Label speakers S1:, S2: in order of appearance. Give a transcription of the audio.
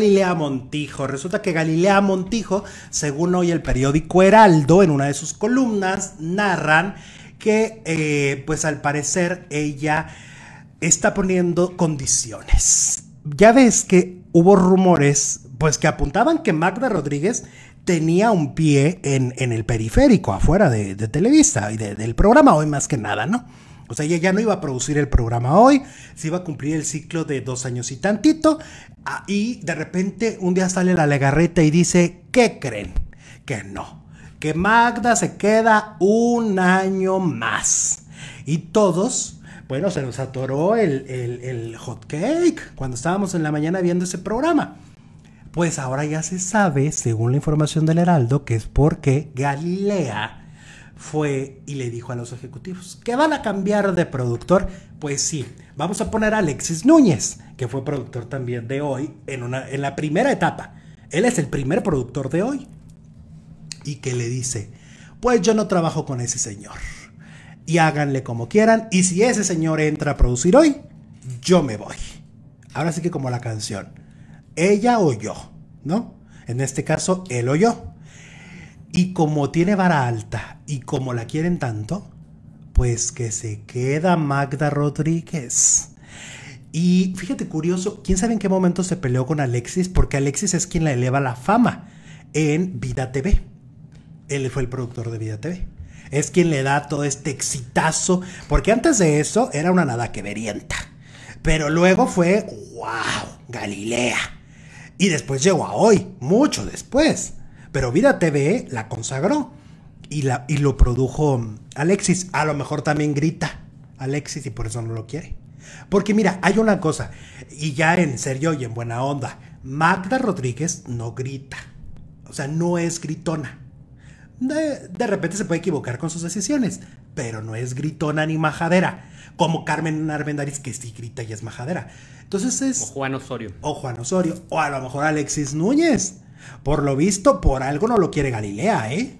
S1: Galilea Montijo. Resulta que Galilea Montijo, según hoy el periódico Heraldo, en una de sus columnas, narran que, eh, pues al parecer, ella está poniendo condiciones. Ya ves que hubo rumores, pues que apuntaban que Magda Rodríguez tenía un pie en, el periférico, afuera de, Televisa y del programa, hoy más que nada, ¿no? O sea, ella ya no iba a producir el programa hoy, se iba a cumplir el ciclo de dos años y tantito. Ah, y de repente un día sale la legarreta y dice, ¿qué creen? Que no, que Magda se queda un año más. Y todos bueno, se nos atoró el, hot cake cuando estábamos en la mañana viendo ese programa. Pues ahora ya se sabe, según la información del Heraldo, que es porque Galilea fue y le dijo a los ejecutivos, ¿que van a cambiar de productor? Pues sí, vamos a poner a Alexis Núñez, que fue productor también de hoy en, una, en la primera etapa. Él es el primer productor de hoy. Y que le dice, pues yo no trabajo con ese señor. Y háganle como quieran. Y si ese señor entra a producir hoy, yo me voy. Ahora sí que como la canción, ella o yo, ¿no? En este caso, él o yo. Y como tiene vara alta y como la quieren tanto, pues que se queda Magda Rodríguez. Y fíjate, curioso, quién sabe en qué momento se peleó con Alexis, porque Alexis es quien la eleva la fama en Vida TV. Él fue el productor de Vida TV. Es quien le da todo este exitazo, porque antes de eso era una nada que verienta. Pero luego fue, wow, Galilea. Y después llegó a hoy, mucho después. Pero Vida TV la consagró y, la, y lo produjo Alexis. A lo mejor también grita Alexis y por eso no lo quiere. Porque mira, hay una cosa, y ya en serio y en buena onda, Magda Rodríguez no grita. O sea, no es gritona. De, de, repente se puede equivocar con sus decisiones, pero no es gritona ni majadera, como Carmen Armendariz que sí grita y es majadera. Entonces es... O Juan Osorio. O Juan Osorio, o a lo mejor Alexis Núñez. Por lo visto, por algo no lo quiere Galilea, ¿eh?